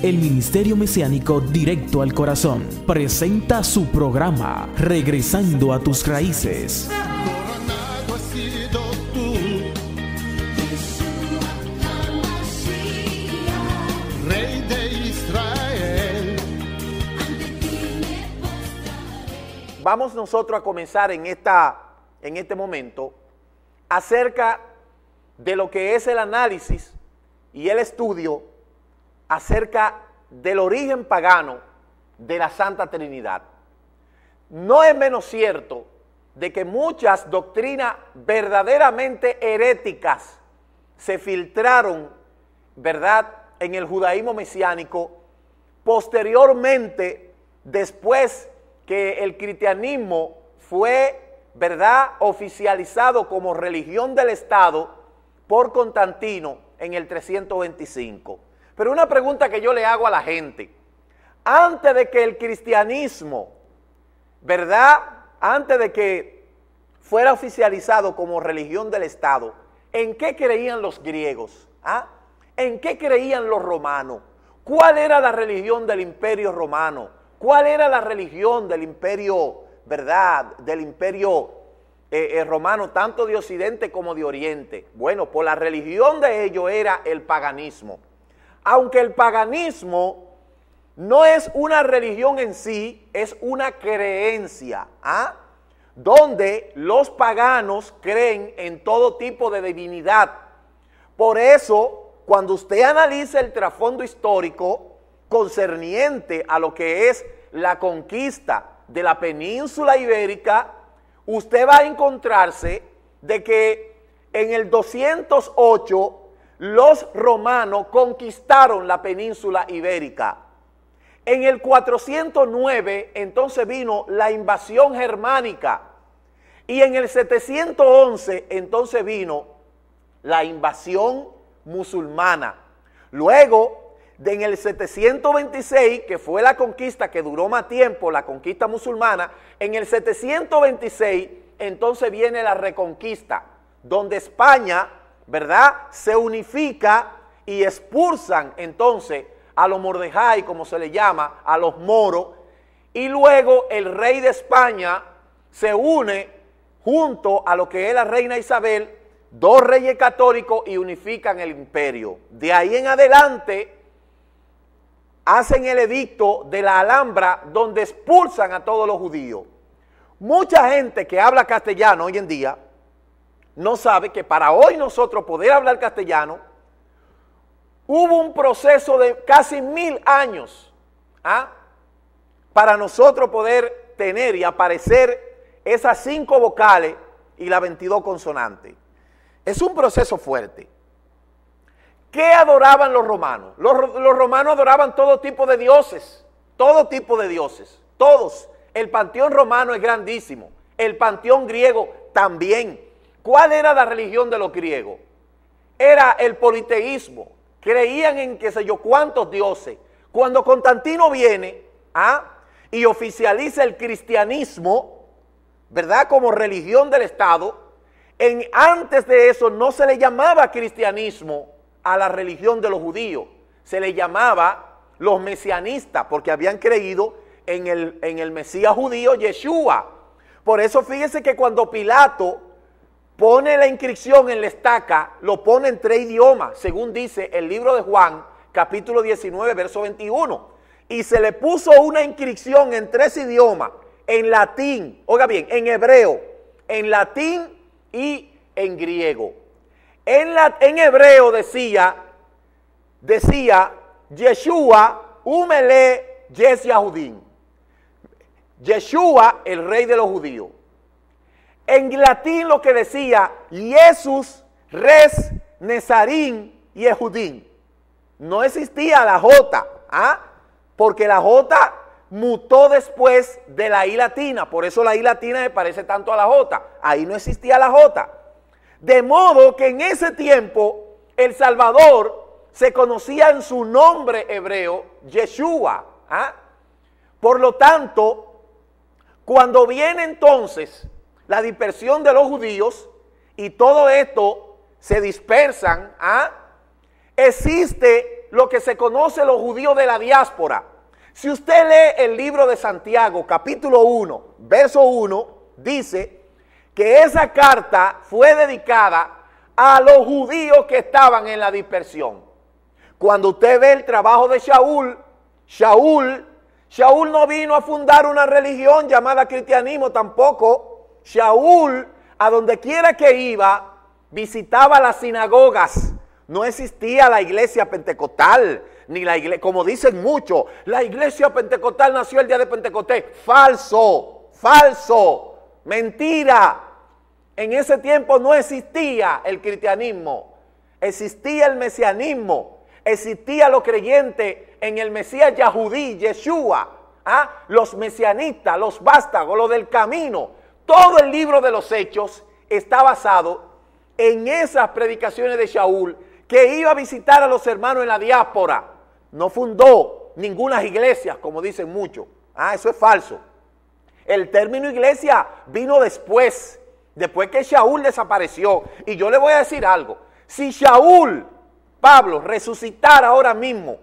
El Ministerio Mesiánico Directo al Corazón presenta su programa Regresando a tus raíces. Vamos nosotros a comenzar en, esta, en este momento acerca de lo que es el análisis y el estudio acerca del origen pagano de la Santa Trinidad. No es menos cierto de que muchas doctrinas verdaderamente heréticas se filtraron, ¿verdad?, en el judaísmo mesiánico posteriormente, después que el cristianismo fue, ¿verdad?, oficializado como religión del Estado por Constantino en el 325. Pero una pregunta que yo le hago a la gente, antes de que el cristianismo, ¿verdad? Antes de que fuera oficializado como religión del Estado, ¿en qué creían los griegos? ¿Ah? ¿En qué creían los romanos? ¿Cuál era la religión del imperio romano? ¿Cuál era la religión del imperio, verdad? Del imperio eh, eh, romano, tanto de occidente como de oriente. Bueno, por pues la religión de ellos era el paganismo aunque el paganismo no es una religión en sí, es una creencia, ¿ah? donde los paganos creen en todo tipo de divinidad. Por eso, cuando usted analiza el trasfondo histórico concerniente a lo que es la conquista de la península ibérica, usted va a encontrarse de que en el 208 los romanos conquistaron la península ibérica. En el 409 entonces vino la invasión germánica y en el 711 entonces vino la invasión musulmana. Luego, de en el 726, que fue la conquista que duró más tiempo, la conquista musulmana, en el 726 entonces viene la reconquista, donde España ¿verdad? Se unifica y expulsan entonces a los Mordejai, como se le llama, a los moros, y luego el rey de España se une junto a lo que es la reina Isabel, dos reyes católicos y unifican el imperio. De ahí en adelante hacen el edicto de la Alhambra donde expulsan a todos los judíos. Mucha gente que habla castellano hoy en día no sabe que para hoy nosotros poder hablar castellano, hubo un proceso de casi mil años ¿ah? para nosotros poder tener y aparecer esas cinco vocales y la 22 consonantes. Es un proceso fuerte. ¿Qué adoraban los romanos? Los, los, romanos adoraban todo tipo de dioses, todo tipo de dioses, todos. El panteón romano es grandísimo, el panteón griego también. ¿Cuál era la religión de los griegos? Era el politeísmo. Creían en qué sé yo cuántos dioses. Cuando Constantino viene ¿ah? y oficializa el cristianismo, ¿verdad? Como religión del Estado, en, antes de eso no se le llamaba cristianismo a la religión de los judíos, se le llamaba los mesianistas, porque habían creído en el, en el Mesías judío Yeshua. Por eso fíjese que cuando Pilato pone la inscripción en la estaca, lo pone en tres idiomas, según dice el libro de Juan, capítulo 19, verso 21. Y se le puso una inscripción en tres idiomas, en latín, oiga bien, en hebreo, en latín y en griego. En, la, en hebreo decía, decía, Yeshua, Umele, Yes Judín. Yeshua, el rey de los judíos. En latín lo que decía, Jesús, res, Nezarín, Ejudín... No existía la J, ¿ah? porque la J mutó después de la I latina. Por eso la I latina me parece tanto a la J. Ahí no existía la J. De modo que en ese tiempo el Salvador se conocía en su nombre hebreo, Yeshua. ¿ah? Por lo tanto, cuando viene entonces la dispersión de los judíos y todo esto se dispersan, ¿ah? existe lo que se conoce los judíos de la diáspora. Si usted lee el libro de Santiago, capítulo 1, verso 1, dice que esa carta fue dedicada a los judíos que estaban en la dispersión. Cuando usted ve el trabajo de Shaul, Shaul, Shaul no vino a fundar una religión llamada cristianismo tampoco. Shaul, a donde quiera que iba, visitaba las sinagogas. No existía la iglesia pentecostal, ni la iglesia, como dicen muchos, la iglesia pentecostal nació el día de Pentecostés. Falso, falso, mentira. En ese tiempo no existía el cristianismo, existía el mesianismo, existía los creyente en el Mesías Yahudí, Yeshua, ¿ah? los mesianistas, los vástagos, los del camino, todo el libro de los hechos está basado en esas predicaciones de Shaul, que iba a visitar a los hermanos en la diáspora. No fundó ninguna iglesia, como dicen muchos. Ah, eso es falso. El término iglesia vino después, después que Shaul desapareció. Y yo le voy a decir algo. Si Shaul, Pablo, resucitara ahora mismo,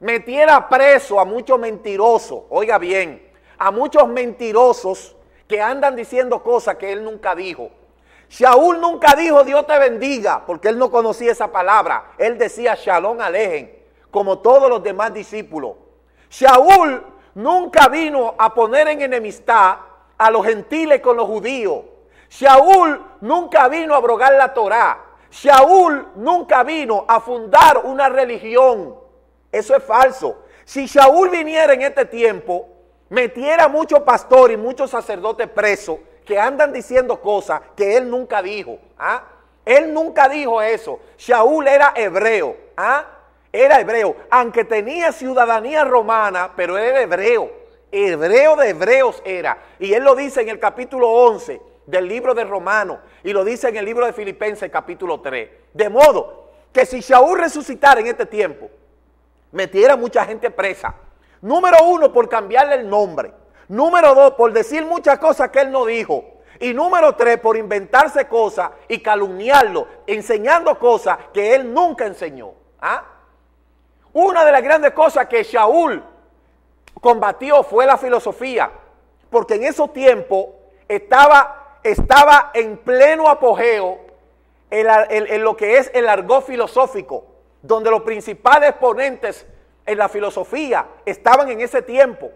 metiera preso a muchos mentirosos, oiga bien, a muchos mentirosos, que andan diciendo cosas que él nunca dijo. Shaul nunca dijo Dios te bendiga, porque él no conocía esa palabra. Él decía Shalom alejen, como todos los demás discípulos. Shaul nunca vino a poner en enemistad a los gentiles con los judíos. Shaul nunca vino a abrogar la Torá. Shaul nunca vino a fundar una religión. Eso es falso. Si Shaul viniera en este tiempo, metiera mucho pastor y muchos sacerdotes presos que andan diciendo cosas que él nunca dijo. ¿ah? Él nunca dijo eso. Shaul era hebreo. ¿ah? Era hebreo. Aunque tenía ciudadanía romana, pero era hebreo. Hebreo de hebreos era. Y él lo dice en el capítulo 11 del libro de Romanos y lo dice en el libro de Filipenses capítulo 3. De modo que si Shaúl resucitara en este tiempo, metiera mucha gente presa Número uno, por cambiarle el nombre. Número dos, por decir muchas cosas que él no dijo. Y número tres, por inventarse cosas y calumniarlo, enseñando cosas que él nunca enseñó. ¿Ah? Una de las grandes cosas que Shaul combatió fue la filosofía, porque en esos tiempos estaba, estaba en pleno apogeo en, lo que es el argot filosófico, donde los principales ponentes en la filosofía, estaban en ese tiempo.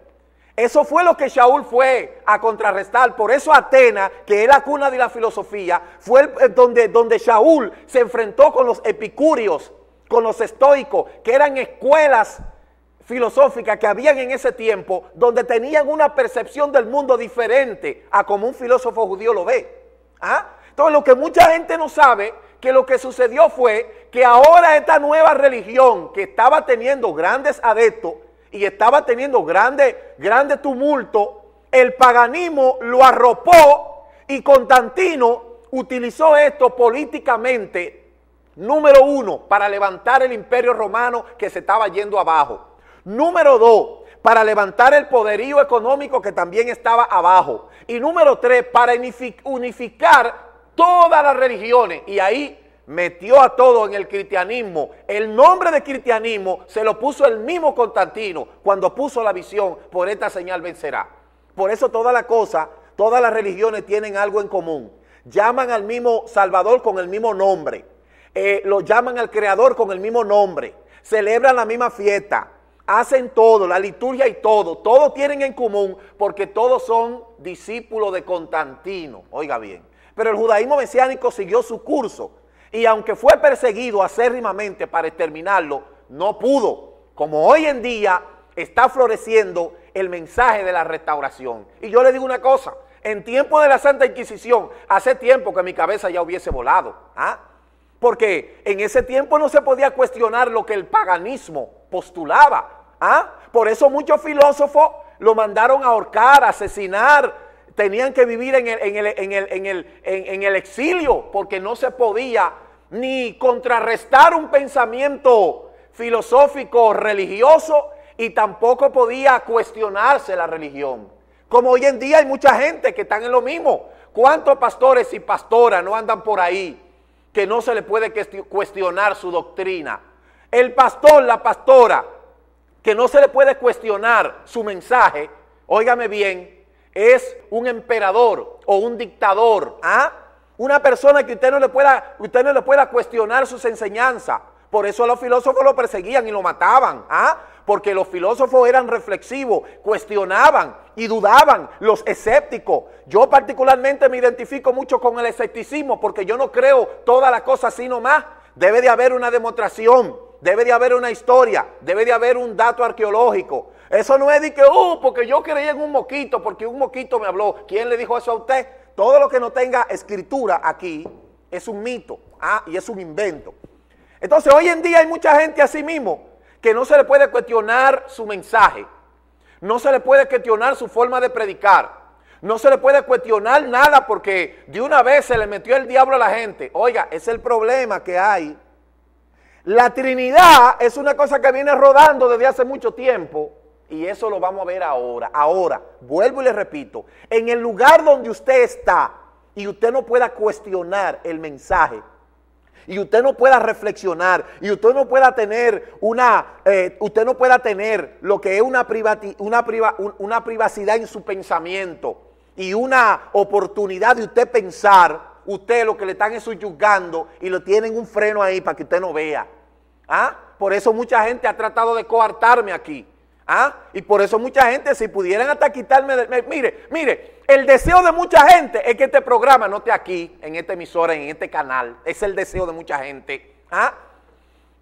Eso fue lo que Shaul fue a contrarrestar. Por eso Atenas, que es la cuna de la filosofía, fue eh, donde, donde Shaul se enfrentó con los epicúreos, con los estoicos, que eran escuelas filosóficas que habían en ese tiempo, donde tenían una percepción del mundo diferente a como un filósofo judío lo ve. ¿Ah? Entonces, lo que mucha gente no sabe que lo que sucedió fue que ahora esta nueva religión que estaba teniendo grandes adeptos y estaba teniendo grandes grande tumulto, el paganismo lo arropó y Constantino utilizó esto políticamente, número uno, para levantar el imperio romano que se estaba yendo abajo. Número dos, para levantar el poderío económico que también estaba abajo. Y número tres, para unificar todas las religiones y ahí metió a todo en el cristianismo. El nombre de cristianismo se lo puso el mismo Constantino cuando puso la visión, por esta señal vencerá. Por eso todas las cosa, todas las religiones tienen algo en común. Llaman al mismo Salvador con el mismo nombre. Eh, lo llaman al Creador con el mismo nombre. Celebran la misma fiesta. Hacen todo, la liturgia y todo. Todo tienen en común porque todos son discípulos de Constantino. Oiga bien. Pero el judaísmo mesiánico siguió su curso y aunque fue perseguido acérrimamente para exterminarlo, no pudo. Como hoy en día está floreciendo el mensaje de la restauración. Y yo le digo una cosa, en tiempo de la Santa Inquisición, hace tiempo que mi cabeza ya hubiese volado. ¿ah? Porque en ese tiempo no se podía cuestionar lo que el paganismo postulaba. ¿ah? Por eso muchos filósofos lo mandaron a ahorcar, a asesinar, tenían que vivir en el, exilio porque no se podía ni contrarrestar un pensamiento filosófico religioso y tampoco podía cuestionarse la religión. Como hoy en día hay mucha gente que están en lo mismo. ¿Cuántos pastores y pastoras no andan por ahí que no se le puede cuestionar su doctrina? El pastor, la pastora, que no se le puede cuestionar su mensaje, óigame bien, es un emperador o un dictador. ¿ah? Una persona que usted no le pueda, usted no le pueda cuestionar sus enseñanzas. Por eso los filósofos lo perseguían y lo mataban. ¿ah? Porque los filósofos eran reflexivos, cuestionaban y dudaban, los escépticos. Yo particularmente me identifico mucho con el escepticismo porque yo no creo todas las cosas así nomás. Debe de haber una demostración, debe de haber una historia, debe de haber un dato arqueológico, eso no es de que, uh, porque yo creía en un moquito, porque un moquito me habló. ¿Quién le dijo eso a usted? Todo lo que no tenga escritura aquí es un mito ah, y es un invento. Entonces, hoy en día hay mucha gente así mismo que no se le puede cuestionar su mensaje, no se le puede cuestionar su forma de predicar, no se le puede cuestionar nada porque de una vez se le metió el diablo a la gente. Oiga, es el problema que hay. La Trinidad es una cosa que viene rodando desde hace mucho tiempo y eso lo vamos a ver ahora. Ahora, vuelvo y le repito, en el lugar donde usted está y usted no pueda cuestionar el mensaje, y usted no pueda reflexionar, y usted no pueda tener una, eh, usted no pueda tener lo que es una, una, privacidad en su pensamiento y una oportunidad de usted pensar, usted lo que le están y lo tienen un freno ahí para que usted no vea. ¿Ah? Por eso mucha gente ha tratado de coartarme aquí. ¿Ah? Y por eso mucha gente, si pudieran hasta quitarme, de, mire, mire, el deseo de mucha gente es que este programa no esté aquí, en esta emisora, en este canal. Es el deseo de mucha gente. ¿Ah?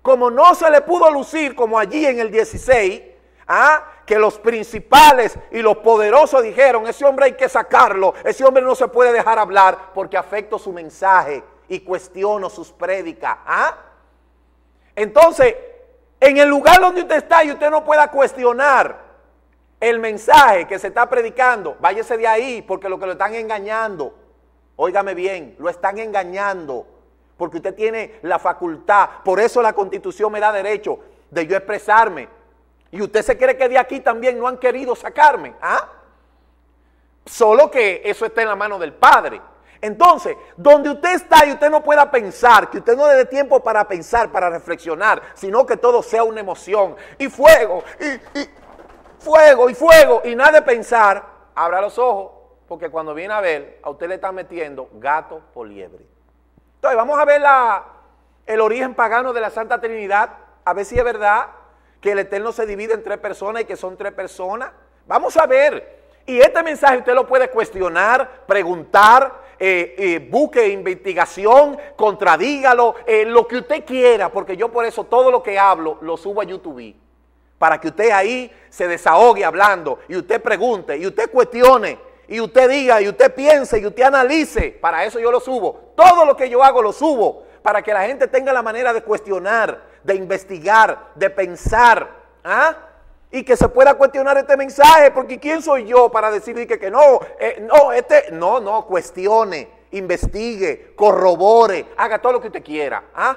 Como no se le pudo lucir como allí en el 16, ¿ah? que los principales y los poderosos dijeron, ese hombre hay que sacarlo, ese hombre no se puede dejar hablar porque afecto su mensaje y cuestiono sus prédicas. Entonces, en el lugar donde usted está y usted no pueda cuestionar el mensaje que se está predicando, váyese de ahí porque lo que lo están engañando, óigame bien, lo están engañando porque usted tiene la facultad, por eso la constitución me da derecho de yo expresarme. Y usted se cree que de aquí también no han querido sacarme, ¿ah? Solo que eso está en la mano del Padre. Entonces, donde usted está y usted no pueda pensar, que usted no le dé tiempo para pensar, para reflexionar, sino que todo sea una emoción y fuego, y, fuego, y fuego, y nada de pensar, abra los ojos, porque cuando viene a ver, a usted le está metiendo gato por liebre. Entonces, vamos a ver el origen pagano de la Santa Trinidad, a ver si es verdad que el Eterno se divide en tres personas y que son tres personas. Vamos a ver. Y este mensaje usted lo puede cuestionar, preguntar, eh, eh, busque investigación, contradígalo, eh, lo que usted quiera, porque yo por eso todo lo que hablo lo subo a YouTube. Para que usted ahí se desahogue hablando y usted pregunte y usted cuestione y usted diga y usted piense y usted analice. Para eso yo lo subo. Todo lo que yo hago lo subo para que la gente tenga la manera de cuestionar, de investigar, de pensar. ¿Ah? y que se pueda cuestionar este mensaje, porque ¿quién soy yo para decirle que, no? Eh, no, este, no, no, cuestione, investigue, corrobore, haga todo lo que usted quiera, ¿ah?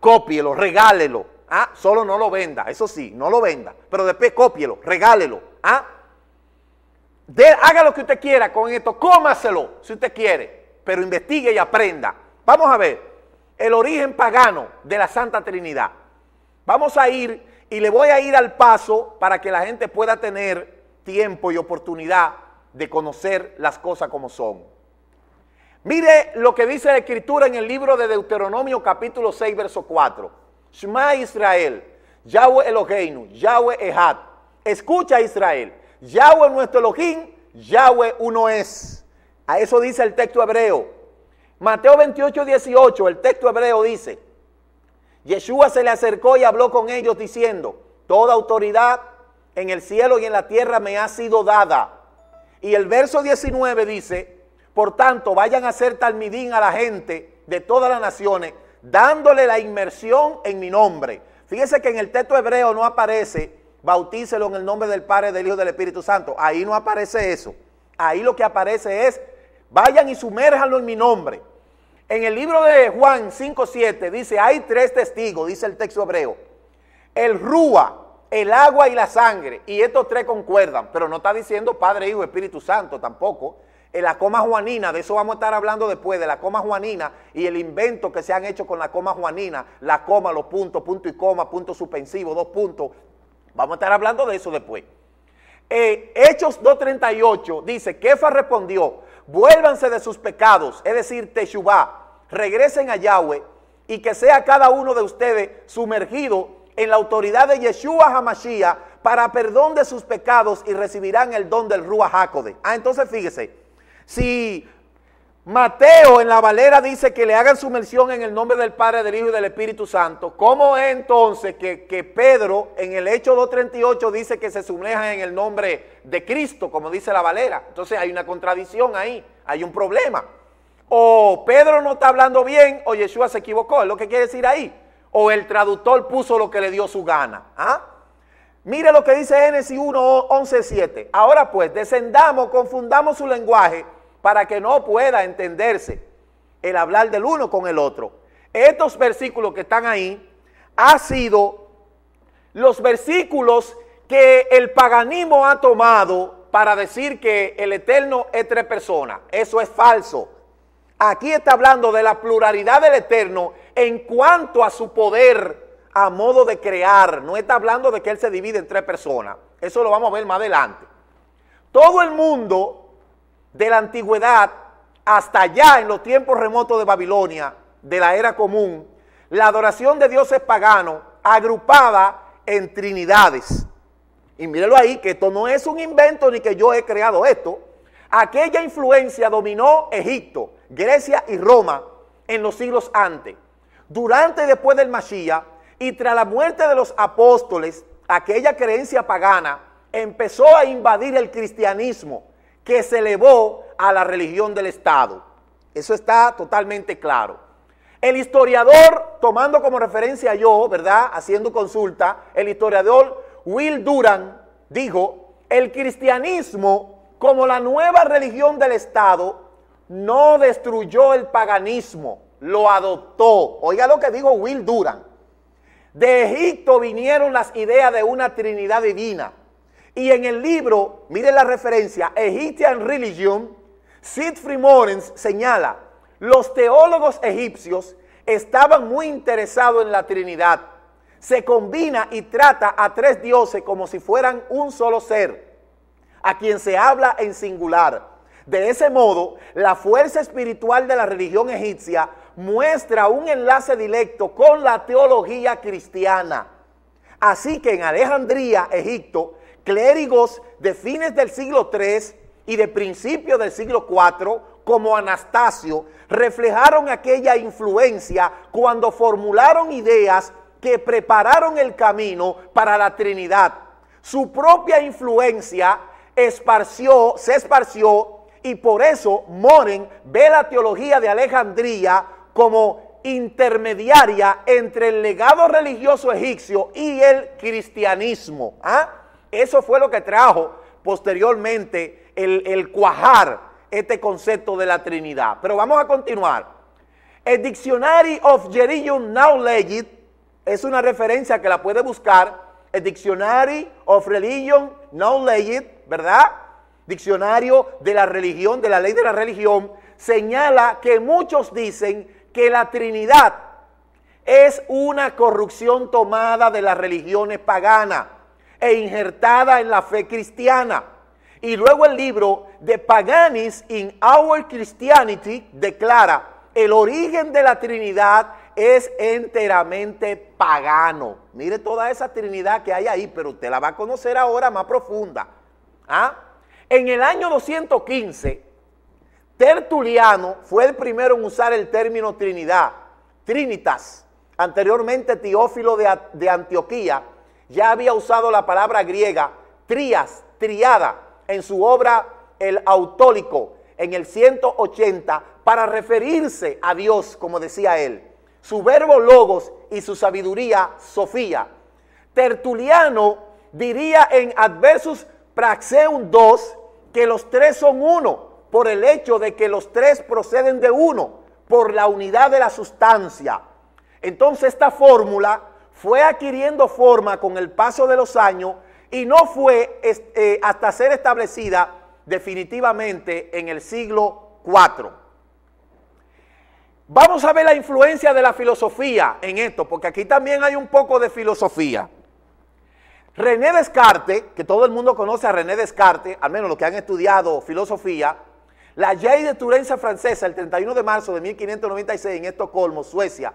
cópielo, regálelo, ¿ah? solo no lo venda, eso sí, no lo venda, pero después cópielo, regálelo, ¿ah? De, haga lo que usted quiera con esto, cómaselo si usted quiere, pero investigue y aprenda. Vamos a ver el origen pagano de la Santa Trinidad. Vamos a ir y le voy a ir al paso para que la gente pueda tener tiempo y oportunidad de conocer las cosas como son. Mire lo que dice la escritura en el libro de Deuteronomio capítulo 6, verso 4. Shema Israel, Yahweh Eloheinu, Yahweh Ehad. Escucha Israel, Yahweh nuestro Elohim, Yahweh uno es. A eso dice el texto hebreo. Mateo 28, 18, el texto hebreo dice, Yeshua se le acercó y habló con ellos diciendo, toda autoridad en el cielo y en la tierra me ha sido dada. Y el verso 19 dice, por tanto, vayan a hacer talmidín a la gente de todas las naciones, dándole la inmersión en mi nombre. Fíjese que en el texto hebreo no aparece, bautícelo en el nombre del Padre, del Hijo, del Espíritu Santo. Ahí no aparece eso. Ahí lo que aparece es, vayan y sumérjanlo en mi nombre. En el libro de Juan 5.7 dice, hay tres testigos, dice el texto hebreo. El rúa, el agua y la sangre. Y estos tres concuerdan, pero no está diciendo Padre, Hijo, Espíritu Santo tampoco. En la coma juanina, de eso vamos a estar hablando después, de la coma juanina y el invento que se han hecho con la coma juanina, la coma, los puntos, punto y coma, punto suspensivo, dos puntos. Vamos a estar hablando de eso después. Eh, Hechos 2.38 dice, Kefa respondió, vuélvanse de sus pecados, es decir, Teshuvah, regresen a Yahweh y que sea cada uno de ustedes sumergido en la autoridad de Yeshua Hamashiach para perdón de sus pecados y recibirán el don del Ruach Jacode. Ah, entonces fíjese, si Mateo en la Valera dice que le hagan sumersión en el nombre del Padre, del Hijo y del Espíritu Santo, ¿cómo es entonces que, que Pedro en el Hecho 2.38 dice que se sumerjan en el nombre de Cristo, como dice la Valera? Entonces hay una contradicción ahí, hay un problema o Pedro no está hablando bien o Yeshua se equivocó, es lo que quiere decir ahí. O el traductor puso lo que le dio su gana. ¿ah? Mire lo que dice Génesis 1, 11, 7. Ahora pues, descendamos, confundamos su lenguaje para que no pueda entenderse el hablar del uno con el otro. Estos versículos que están ahí han sido los versículos que el paganismo ha tomado para decir que el eterno es tres personas. Eso es falso. Aquí está hablando de la pluralidad del Eterno en cuanto a su poder a modo de crear. No está hablando de que Él se divide en tres personas. Eso lo vamos a ver más adelante. Todo el mundo de la antigüedad, hasta allá en los tiempos remotos de Babilonia, de la era común, la adoración de dioses paganos agrupada en trinidades. Y mírelo ahí, que esto no es un invento ni que yo he creado esto. Aquella influencia dominó Egipto. Grecia y Roma en los siglos antes, durante y después del Mashiach y tras la muerte de los apóstoles, aquella creencia pagana empezó a invadir el cristianismo que se elevó a la religión del Estado. Eso está totalmente claro. El historiador, tomando como referencia yo, ¿verdad? Haciendo consulta, el historiador Will Duran dijo, el cristianismo como la nueva religión del Estado no destruyó el paganismo, lo adoptó. Oiga lo que dijo Will Duran. De Egipto vinieron las ideas de una Trinidad divina. Y en el libro, mire la referencia, Egyptian Religion, Siegfried Morens señala, los teólogos egipcios estaban muy interesados en la Trinidad. Se combina y trata a tres dioses como si fueran un solo ser, a quien se habla en singular. De ese modo, la fuerza espiritual de la religión egipcia muestra un enlace directo con la teología cristiana. Así que en Alejandría, Egipto, clérigos de fines del siglo III y de principios del siglo IV, como Anastasio, reflejaron aquella influencia cuando formularon ideas que prepararon el camino para la Trinidad. Su propia influencia esparció, se esparció y por eso Moren ve la teología de Alejandría como intermediaria entre el legado religioso egipcio y el cristianismo. ¿Ah? Eso fue lo que trajo posteriormente el, el cuajar este concepto de la Trinidad. Pero vamos a continuar. El Dictionary of Religion Now Legit es una referencia que la puede buscar. El Dictionary of Religion Now Legit, ¿verdad? Diccionario de la religión, de la ley de la religión, señala que muchos dicen que la Trinidad es una corrupción tomada de las religiones paganas e injertada en la fe cristiana. Y luego el libro de Paganis in Our Christianity declara, el origen de la Trinidad es enteramente pagano. Mire toda esa Trinidad que hay ahí, pero usted la va a conocer ahora más profunda. ¿Ah? En el año 215, Tertuliano fue el primero en usar el término Trinidad, Trinitas. Anteriormente, Teófilo de, Antioquía ya había usado la palabra griega trias, triada, en su obra El Autólico, en el 180, para referirse a Dios, como decía él. Su verbo logos y su sabiduría, Sofía. Tertuliano diría en Adversus Praxeum 2, que los tres son uno, por el hecho de que los tres proceden de uno, por la unidad de la sustancia. Entonces esta fórmula fue adquiriendo forma con el paso de los años y no fue eh, hasta ser establecida definitivamente en el siglo IV. Vamos a ver la influencia de la filosofía en esto, porque aquí también hay un poco de filosofía. René Descartes, que todo el mundo conoce a René Descartes, al menos los que han estudiado filosofía, la ley de Turencia francesa, el 31 de marzo de 1596 en Estocolmo, Suecia,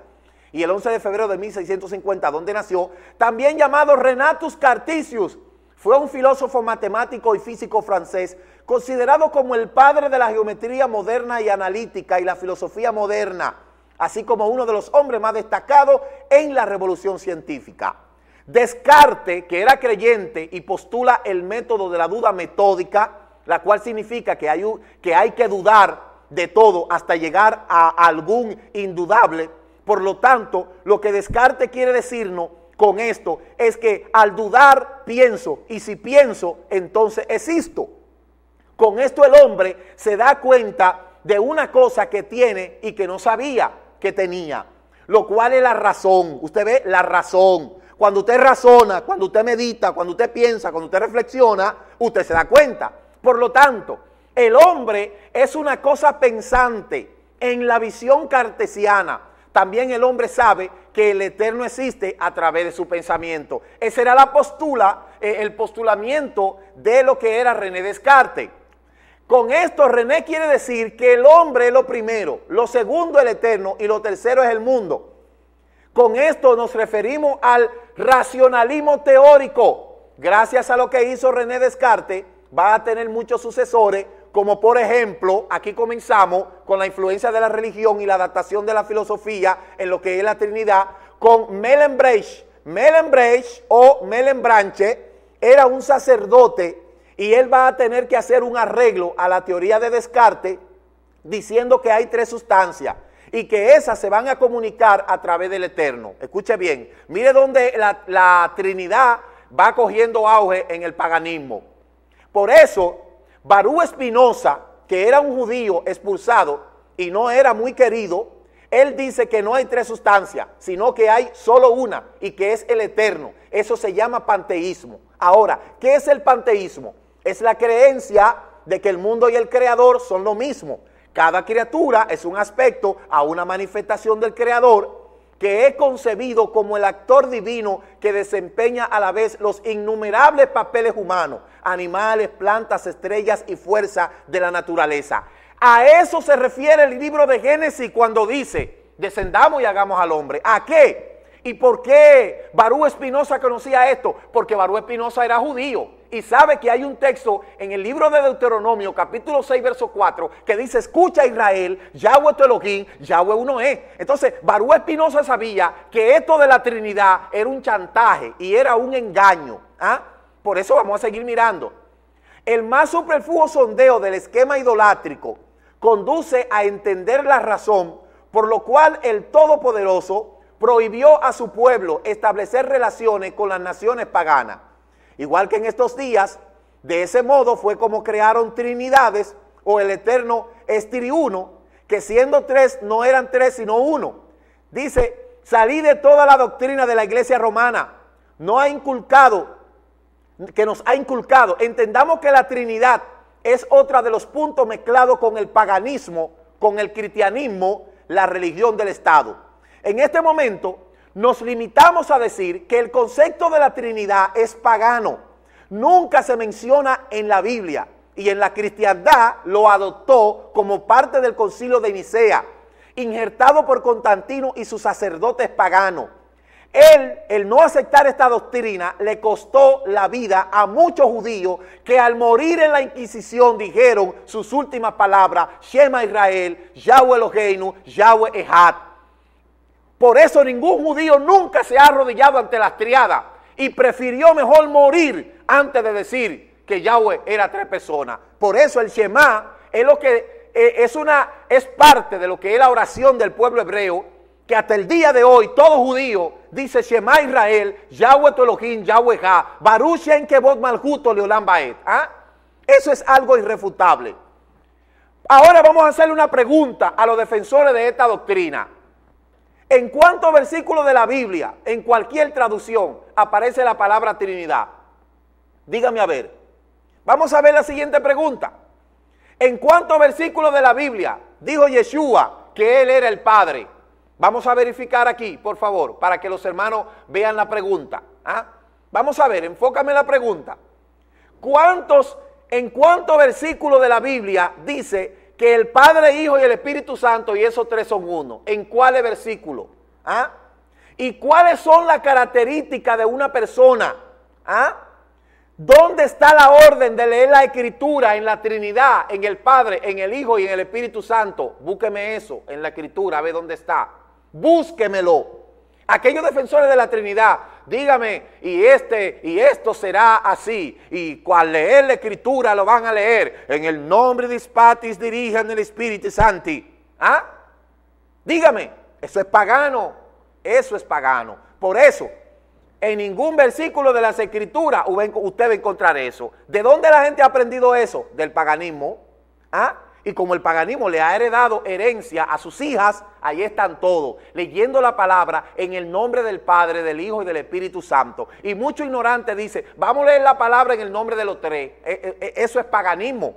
y el 11 de febrero de 1650, donde nació, también llamado Renatus Cartesius, fue un filósofo matemático y físico francés, considerado como el padre de la geometría moderna y analítica y la filosofía moderna, así como uno de los hombres más destacados en la revolución científica. Descarte, que era creyente y postula el método de la duda metódica, la cual significa que hay, que, dudar de todo hasta llegar a algún indudable. Por lo tanto, lo que Descarte quiere decirnos con esto es que al dudar pienso y si pienso, entonces existo. Con esto el hombre se da cuenta de una cosa que tiene y que no sabía que tenía, lo cual es la razón. Usted ve la razón. Cuando usted razona, cuando usted medita, cuando usted piensa, cuando usted reflexiona, usted se da cuenta. Por lo tanto, el hombre es una cosa pensante en la visión cartesiana. También el hombre sabe que el eterno existe a través de su pensamiento. Ese era la postula, eh, el postulamiento de lo que era René Descartes. Con esto René quiere decir que el hombre es lo primero, lo segundo el eterno y lo tercero es el mundo. Con esto nos referimos al racionalismo teórico. Gracias a lo que hizo René Descartes, va a tener muchos sucesores, como por ejemplo, aquí comenzamos con la influencia de la religión y la adaptación de la filosofía en lo que es la Trinidad, con Melenbrech. Melenbrech o Melenbranche era un sacerdote y él va a tener que hacer un arreglo a la teoría de Descartes diciendo que hay tres sustancias, y que esas se van a comunicar a través del Eterno. Escuche bien, mire dónde la, Trinidad va cogiendo auge en el paganismo. Por eso, Barú Espinosa, que era un judío expulsado y no era muy querido, él dice que no hay tres sustancias, sino que hay solo una y que es el eterno. Eso se llama panteísmo. Ahora, ¿qué es el panteísmo? Es la creencia de que el mundo y el creador son lo mismo. Cada criatura es un aspecto a una manifestación del Creador que es concebido como el actor divino que desempeña a la vez los innumerables papeles humanos, animales, plantas, estrellas y fuerza de la naturaleza. A eso se refiere el libro de Génesis cuando dice, descendamos y hagamos al hombre. ¿A qué? ¿Y por qué Barú Espinosa conocía esto? Porque Barú Espinosa era judío y sabe que hay un texto en el libro de Deuteronomio, capítulo 6, verso 4, que dice, escucha Israel, Yahweh tu Elohim, Yahweh uno es. Entonces, Barú Espinosa sabía que esto de la Trinidad era un chantaje y era un engaño. ¿ah? Por eso vamos a seguir mirando. El más superfluo sondeo del esquema idolátrico conduce a entender la razón por lo cual el Todopoderoso prohibió a su pueblo establecer relaciones con las naciones paganas Igual que en estos días, de ese modo fue como crearon trinidades o el eterno estiriuno, que siendo tres no eran tres sino uno. Dice, salí de toda la doctrina de la iglesia romana, no ha inculcado, que nos ha inculcado. Entendamos que la Trinidad es otra de los puntos mezclados con el paganismo, con el cristianismo, la religión del Estado. En este momento, nos limitamos a decir que el concepto de la Trinidad es pagano. Nunca se menciona en la Biblia y en la cristiandad lo adoptó como parte del concilio de Nicea, injertado por Constantino y sus sacerdotes paganos. Él, el no aceptar esta doctrina, le costó la vida a muchos judíos que al morir en la Inquisición dijeron sus últimas palabras, Shema Israel, Yahweh Eloheinu, Yahweh Ehad. Por eso ningún judío nunca se ha arrodillado ante las triadas y prefirió mejor morir antes de decir que Yahweh era tres personas. Por eso el Shema es lo que eh, es una es parte de lo que es la oración del pueblo hebreo que hasta el día de hoy todo judío dice Shema Israel, Yahweh Elohim, Yahweh Ha, Baruch en Kebot Malhuto Leolam Baed. ¿ah? Eso es algo irrefutable. Ahora vamos a hacerle una pregunta a los defensores de esta doctrina. ¿En cuántos versículo de la Biblia, en cualquier traducción, aparece la palabra Trinidad? Dígame a ver. Vamos a ver la siguiente pregunta. ¿En cuántos versículo de la Biblia dijo Yeshua que Él era el Padre? Vamos a verificar aquí, por favor, para que los hermanos vean la pregunta. ¿ah? Vamos a ver, enfócame la pregunta. ¿Cuántos, en cuántos versículo de la Biblia dice que el Padre, Hijo y el Espíritu Santo, y esos tres son uno. ¿En cuál versículo versículo? ¿Ah? ¿Y cuáles son las características de una persona? ¿Ah? ¿Dónde está la orden de leer la Escritura en la Trinidad, en el Padre, en el Hijo y en el Espíritu Santo? Búsqueme eso en la Escritura, a ver dónde está. Búsquemelo. Aquellos defensores de la Trinidad, dígame, y este y esto será así, y cual leer la Escritura lo van a leer, en el nombre de Spatis dirijan el Espíritu Santi. ¿Ah? Dígame, eso es pagano, eso es pagano. Por eso, en ningún versículo de las Escrituras usted va a encontrar eso. ¿De dónde la gente ha aprendido eso? Del paganismo. ¿Ah? Y como el paganismo le ha heredado herencia a sus hijas, ahí están todos, leyendo la palabra en el nombre del Padre, del Hijo y del Espíritu Santo. Y mucho ignorante dice, vamos a leer la palabra en el nombre de los tres. Eh, eh, eh, eso es paganismo.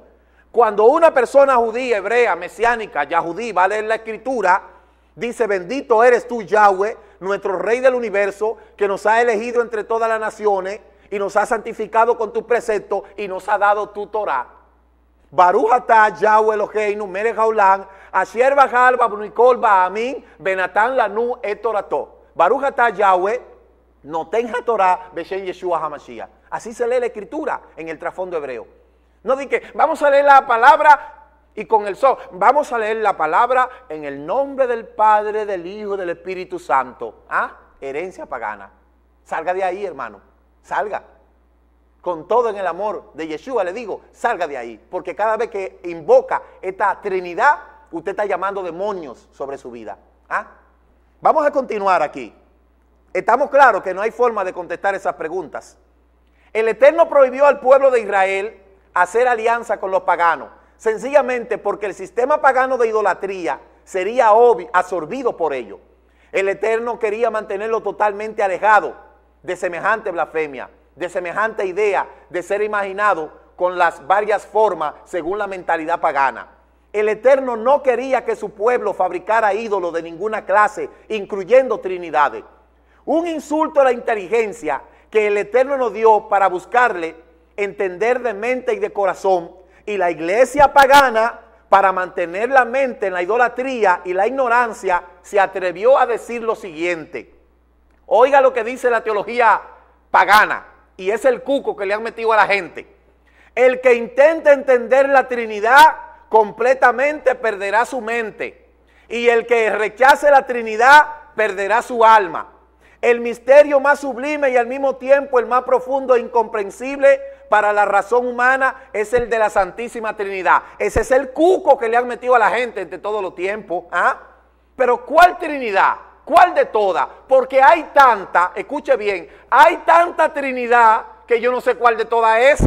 Cuando una persona judía, hebrea, mesiánica, yahudí va a leer la escritura, dice, bendito eres tú, Yahweh, nuestro Rey del universo, que nos ha elegido entre todas las naciones y nos ha santificado con tus precepto y nos ha dado tu Torah. Barujata, Yahweh Eloheinu Melech Haolam, Asher Bajal y Baamin, Benatán Lanu Etorato. la nu Yahweh, Noten Torah, Beshen Yeshua HaMashiach. Así se lee la escritura en el trasfondo hebreo. No di vamos a leer la palabra y con el sol. Vamos a leer la palabra en el nombre del Padre, del Hijo, del Espíritu Santo. ¿Ah? Herencia pagana. Salga de ahí, hermano. Salga con todo en el amor de Yeshua, le digo, salga de ahí, porque cada vez que invoca esta Trinidad, usted está llamando demonios sobre su vida. ¿Ah? Vamos a continuar aquí. Estamos claros que no hay forma de contestar esas preguntas. El Eterno prohibió al pueblo de Israel hacer alianza con los paganos, sencillamente porque el sistema pagano de idolatría sería absorbido por ellos. El Eterno quería mantenerlo totalmente alejado de semejante blasfemia de semejante idea de ser imaginado con las varias formas según la mentalidad pagana. El Eterno no quería que su pueblo fabricara ídolos de ninguna clase, incluyendo trinidades. Un insulto a la inteligencia que el Eterno nos dio para buscarle entender de mente y de corazón, y la iglesia pagana, para mantener la mente en la idolatría y la ignorancia, se atrevió a decir lo siguiente. Oiga lo que dice la teología pagana y es el cuco que le han metido a la gente. El que intente entender la Trinidad completamente perderá su mente y el que rechace la Trinidad perderá su alma. El misterio más sublime y al mismo tiempo el más profundo e incomprensible para la razón humana es el de la Santísima Trinidad. Ese es el cuco que le han metido a la gente entre todos los tiempos. ¿ah? Pero ¿cuál Trinidad? ¿Cuál de todas? Porque hay tanta, escuche bien, hay tanta Trinidad que yo no sé cuál de todas es.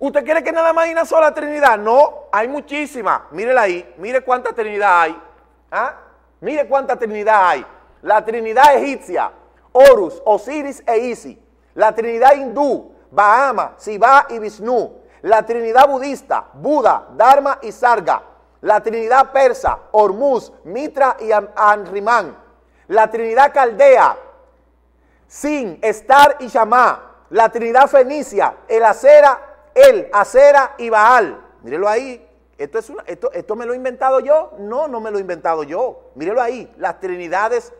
¿Usted quiere que nada más hay una sola Trinidad? No, hay muchísimas. Mírela ahí, mire cuánta Trinidad hay. ¿Ah? Mire cuánta Trinidad hay. La Trinidad egipcia, Horus, Osiris e Isis. La Trinidad hindú, Bahama, Siva y Vishnu. La Trinidad budista, Buda, Dharma y Sarga la Trinidad persa, Hormuz, Mitra y Anrimán, la Trinidad caldea, Sin, Estar y Shamá. la Trinidad fenicia, el Acera, el Acera y Baal. Mírelo ahí. Esto, es esto, me lo he inventado yo? No, no me lo he inventado yo. Mírelo ahí, las Trinidades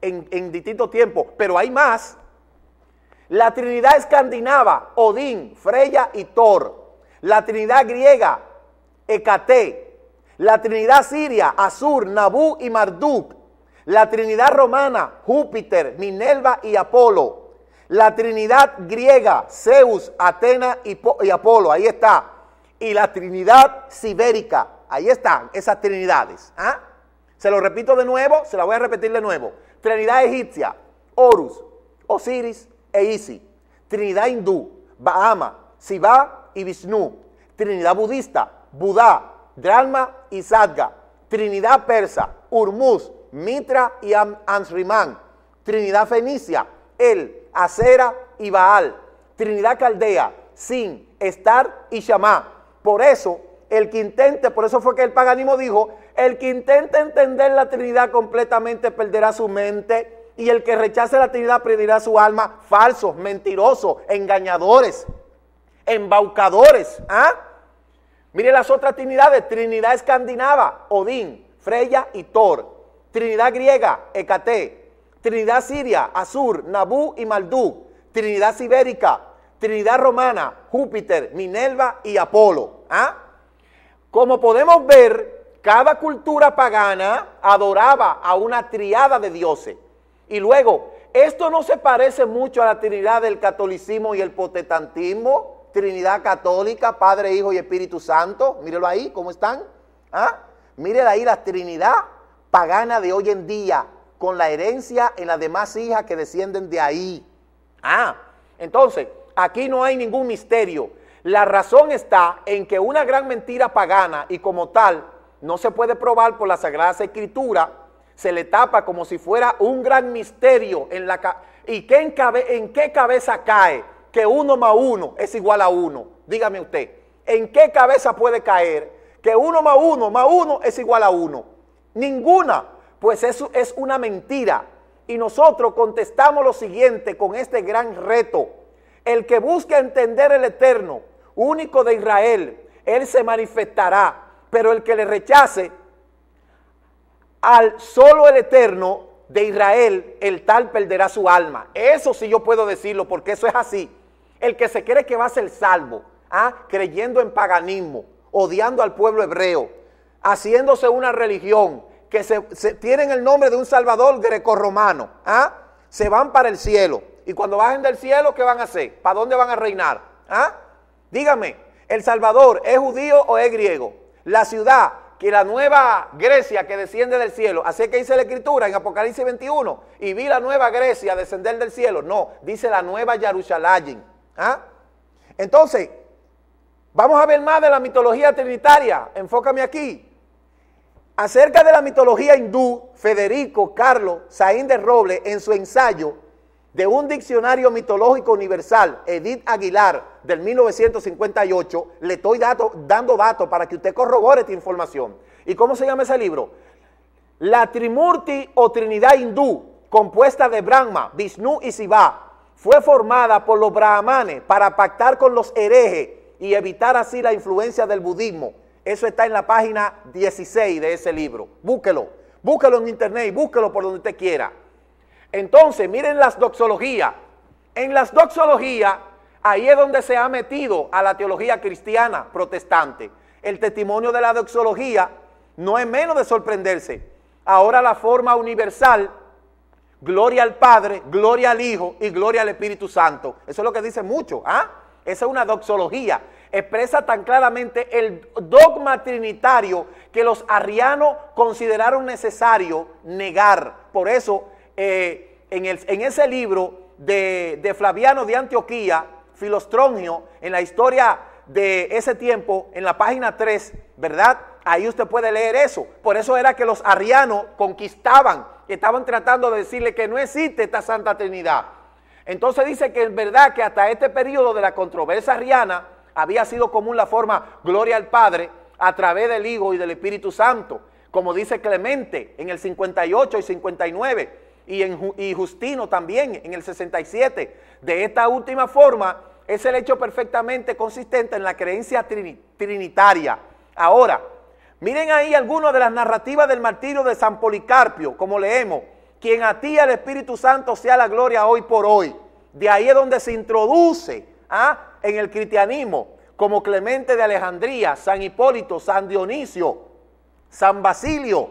en, en distintos tiempos, pero hay más. La Trinidad escandinava, Odín, Freya y Thor. La Trinidad griega, Hecate. La Trinidad Siria, Azur, Nabú y Marduk. La Trinidad Romana, Júpiter, Minerva y Apolo. La Trinidad griega, Zeus, Atena y, Apolo, ahí está. Y la Trinidad sibérica, ahí están esas Trinidades. ¿Ah? Se lo repito de nuevo, se la voy a repetir de nuevo. Trinidad egipcia, Horus, Osiris e Isi. Trinidad hindú, Bahama, Siva y Vishnu. Trinidad budista, Buda, Dralma y Sadga, Trinidad Persa, Urmuz, Mitra y Ansrimán, Trinidad Fenicia, El, Acera y Baal, Trinidad Caldea, Sin, Estar y Shamá. Por eso, el que intente, por eso fue que el paganismo dijo, el que intente entender la Trinidad completamente perderá su mente y el que rechace la Trinidad perderá su alma. Falsos, mentirosos, engañadores, embaucadores. ¿ah? Mire las otras trinidades, Trinidad escandinava, Odín, Freya y Thor. Trinidad griega, Hecate. Trinidad siria, Azur, Nabú y Maldú. Trinidad sibérica, Trinidad romana, Júpiter, Minerva y Apolo. ¿Ah? Como podemos ver, cada cultura pagana adoraba a una triada de dioses. Y luego, esto no se parece mucho a la Trinidad del catolicismo y el protestantismo. Trinidad Católica, Padre, Hijo y Espíritu Santo. Mírelo ahí, ¿cómo están? ¿Ah? ahí la Trinidad pagana de hoy en día, con la herencia en las demás hijas que descienden de ahí. Ah, entonces, aquí no hay ningún misterio. La razón está en que una gran mentira pagana y como tal no se puede probar por la Sagrada Escritura, se le tapa como si fuera un gran misterio en la ¿Y en qué cabeza cae? que uno más uno es igual a uno. Dígame usted, ¿en qué cabeza puede caer que uno más uno más uno es igual a uno? Ninguna. Pues eso es una mentira. Y nosotros contestamos lo siguiente con este gran reto. El que busque entender el eterno, único de Israel, él se manifestará. Pero el que le rechace al solo el eterno de Israel, el tal perderá su alma. Eso sí yo puedo decirlo porque eso es así. El que se cree que va a ser salvo, ¿ah? creyendo en paganismo, odiando al pueblo hebreo, haciéndose una religión, que se, tienen el nombre de un salvador grecorromano, ¿ah? se van para el cielo. Y cuando bajen del cielo, ¿qué van a hacer? ¿Para dónde van a reinar? ¿Ah? Dígame, ¿el Salvador es judío o es griego? La ciudad, que la nueva Grecia que desciende del cielo. Así que dice la escritura en Apocalipsis 21, y vi la nueva Grecia descender del cielo. No, dice la nueva Yarushalayim, ¿Ah? Entonces, vamos a ver más de la mitología trinitaria. Enfócame aquí. Acerca de la mitología hindú, Federico Carlos Saín de Robles, en su ensayo de un diccionario mitológico universal, Edith Aguilar, del 1958, le estoy dato, dando datos para que usted corrobore esta información. ¿Y cómo se llama ese libro? La Trimurti o Trinidad Hindú, compuesta de Brahma, Vishnu y Siva, fue formada por los brahmanes para pactar con los herejes y evitar así la influencia del budismo. Eso está en la página 16 de ese libro. Búsquelo, búsquelo en internet, y búsquelo por donde usted quiera. Entonces, miren las doxologías. En las doxologías, ahí es donde se ha metido a la teología cristiana protestante. El testimonio de la doxología no es menos de sorprenderse. Ahora la forma universal Gloria al Padre, gloria al Hijo y gloria al Espíritu Santo. Eso es lo que dice mucho. ¿ah? Esa es una doxología. Expresa tan claramente el dogma trinitario que los arrianos consideraron necesario negar. Por eso, eh, en, el, en, ese libro de, de Flaviano de Antioquía, Filostronio, en la historia de ese tiempo, en la página 3, ¿verdad? Ahí usted puede leer eso. Por eso era que los arrianos conquistaban estaban tratando de decirle que no existe esta Santa Trinidad. Entonces dice que es verdad que hasta este periodo de la controversia riana había sido común la forma gloria al Padre a través del Hijo y del Espíritu Santo, como dice Clemente en el 58 y 59 y, en, y Justino también en el 67. De esta última forma es el hecho perfectamente consistente en la creencia trinitaria. Ahora, Miren ahí algunas de las narrativas del martirio de San Policarpio, como leemos, quien a ti, al Espíritu Santo, sea la gloria hoy por hoy. De ahí es donde se introduce ¿ah? en el cristianismo, como Clemente de Alejandría, San Hipólito, San Dionisio, San Basilio.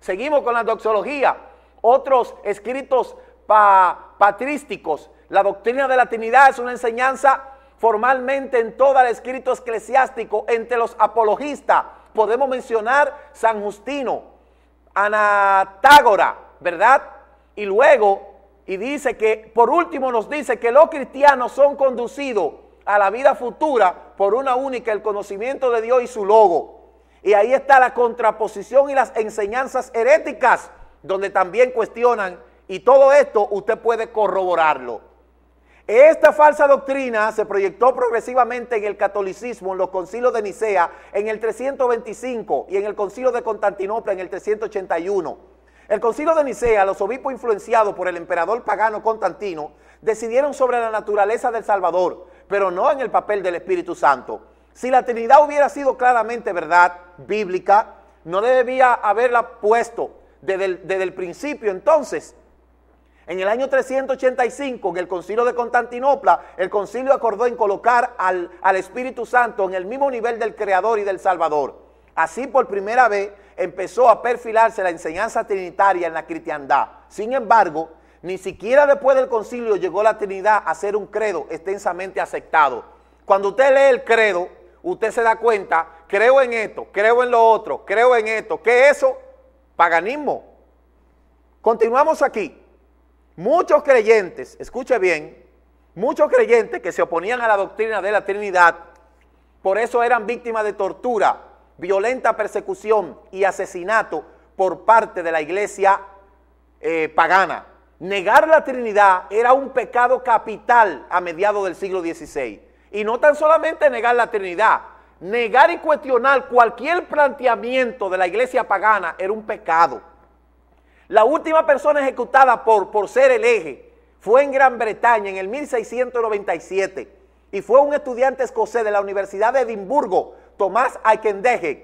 Seguimos con la doxología, otros escritos patrísticos. La doctrina de la Trinidad es una enseñanza formalmente en todo el escrito eclesiástico entre los apologistas podemos mencionar San Justino, Anatágora, ¿verdad? Y luego, y dice que, por último nos dice que los cristianos son conducidos a la vida futura por una única, el conocimiento de Dios y su logo. Y ahí está la contraposición y las enseñanzas heréticas, donde también cuestionan, y todo esto usted puede corroborarlo. Esta falsa doctrina se proyectó progresivamente en el catolicismo, en los concilios de Nicea en el 325 y en el concilio de Constantinopla en el 381. El concilio de Nicea, los obispos influenciados por el emperador pagano Constantino, decidieron sobre la naturaleza del Salvador, pero no en el papel del Espíritu Santo. Si la Trinidad hubiera sido claramente verdad bíblica, no debía haberla puesto desde el, desde el principio entonces en el año 385, en el concilio de Constantinopla, el concilio acordó en colocar al, Espíritu Santo en el mismo nivel del Creador y del Salvador. Así por primera vez empezó a perfilarse la enseñanza trinitaria en la cristiandad. Sin embargo, ni siquiera después del concilio llegó la Trinidad a ser un credo extensamente aceptado. Cuando usted lee el credo, usted se da cuenta, creo en esto, creo en lo otro, creo en esto. ¿Qué es eso? Paganismo. Continuamos aquí. Muchos creyentes, escuche bien, muchos creyentes que se oponían a la doctrina de la Trinidad, por eso eran víctimas de tortura, violenta persecución y asesinato por parte de la iglesia eh, pagana. Negar la Trinidad era un pecado capital a mediados del siglo XVI. Y no tan solamente negar la Trinidad, negar y cuestionar cualquier planteamiento de la iglesia pagana era un pecado. La última persona ejecutada por, por ser el eje fue en Gran Bretaña en el 1697 y fue un estudiante escocés de la Universidad de Edimburgo, Tomás Aikenhead,